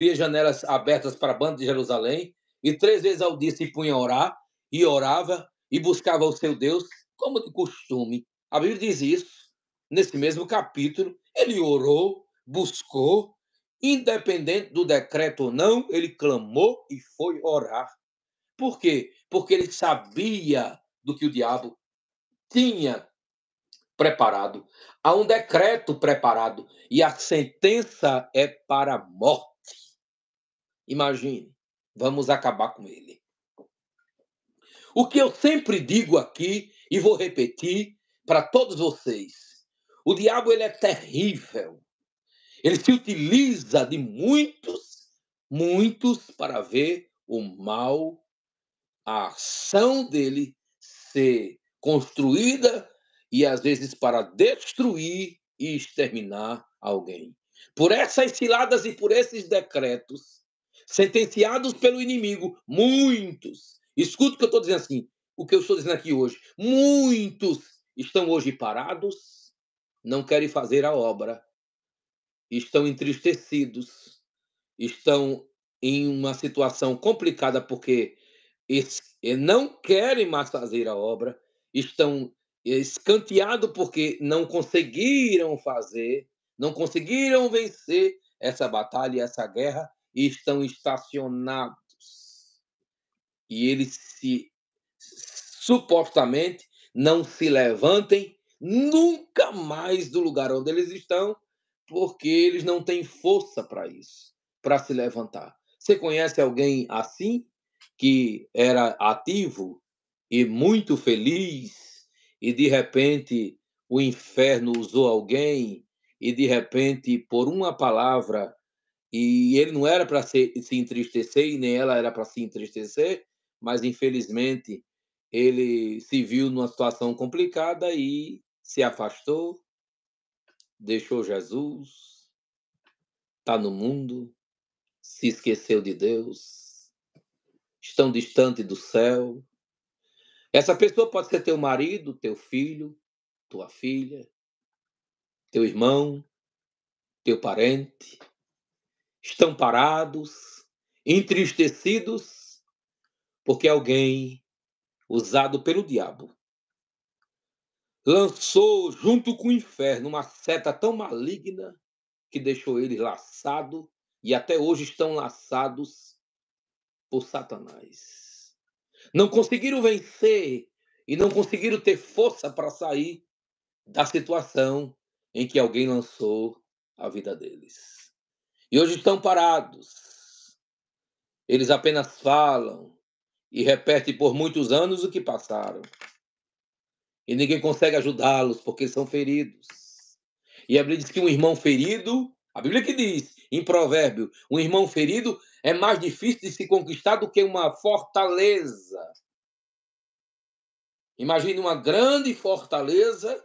via janelas abertas para a banda de Jerusalém, e três vezes ao dia se punha a orar, e orava, e buscava o seu Deus, como de costume. A Bíblia diz isso, nesse mesmo capítulo, ele orou, buscou, independente do decreto ou não, ele clamou e foi orar. Por quê? Porque ele sabia do que o diabo tinha preparado. Há um decreto preparado e a sentença é para a morte. Imagine, vamos acabar com ele. O que eu sempre digo aqui e vou repetir para todos vocês: o diabo ele é terrível. Ele se utiliza de muitos, muitos para ver o mal, a ação dele ser construída e às vezes para destruir e exterminar alguém. Por essas ciladas e por esses decretos, sentenciados pelo inimigo, muitos. Escuta o que eu estou dizendo assim, o que eu estou dizendo aqui hoje. Muitos estão hoje parados, não querem fazer a obra, estão entristecidos, estão em uma situação complicada porque eh, não querem mais fazer a obra, estão eh, escanteados porque não conseguiram fazer, não conseguiram vencer essa batalha, essa guerra, estão estacionados e eles se supostamente não se levantem nunca mais do lugar onde eles estão, porque eles não têm força para isso, para se levantar. Você conhece alguém assim que era ativo e muito feliz e de repente o inferno usou alguém e de repente por uma palavra e ele não era para se, se entristecer e nem ela era para se entristecer, mas infelizmente ele se viu numa situação complicada e se afastou, deixou Jesus, está no mundo, se esqueceu de Deus, estão distante do céu. Essa pessoa pode ser teu marido, teu filho, tua filha, teu irmão, teu parente, estão parados, entristecidos, porque alguém, usado pelo diabo, lançou junto com o inferno uma seta tão maligna que deixou eles laçados e até hoje estão laçados por Satanás. Não conseguiram vencer e não conseguiram ter força para sair da situação em que alguém lançou a vida deles. E hoje estão parados. Eles apenas falam e repetem por muitos anos o que passaram. E ninguém consegue ajudá-los porque são feridos. E a Bíblia diz que um irmão ferido, a Bíblia que diz, em provérbio, um irmão ferido é mais difícil de se conquistar do que uma fortaleza. Imagine uma grande fortaleza,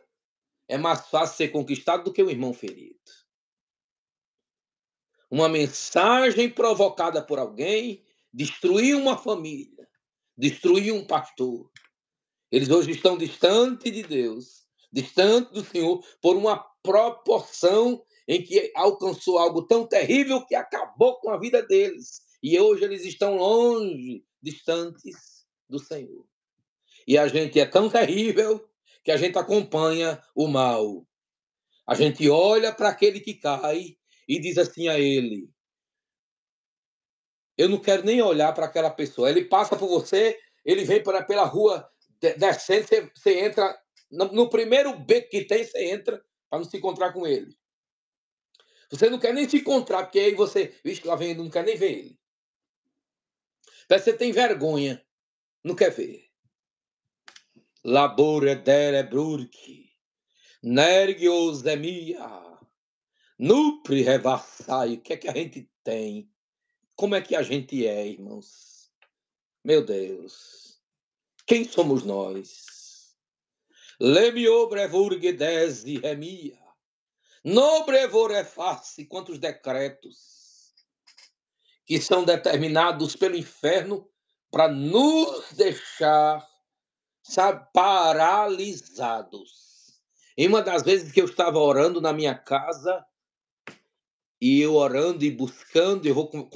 é mais fácil ser conquistado do que um irmão ferido uma mensagem provocada por alguém destruiu uma família, destruiu um pastor. Eles hoje estão distante de Deus, distante do Senhor, por uma proporção em que alcançou algo tão terrível que acabou com a vida deles. E hoje eles estão longe, distantes do Senhor. E a gente é tão terrível que a gente acompanha o mal. A gente olha para aquele que cai e diz assim a ele: Eu não quero nem olhar para aquela pessoa. Ele passa por você, ele vem pra, pela rua descendo, você, você entra. No, no primeiro beco que tem, você entra para não se encontrar com ele. Você não quer nem se encontrar, porque aí você, vixe, lá vem ele, não quer nem ver ele. Parece que você tem vergonha, não quer ver. Labore dere nergios demia. Nupri revassai, o que é que a gente tem? Como é que a gente é, irmãos? Meu Deus, quem somos nós? Lemio brevurgue desi remia, nobre voreface, é quantos decretos que são determinados pelo inferno para nos deixar sabe, paralisados. Em uma das vezes que eu estava orando na minha casa, e eu orando e buscando, eu vou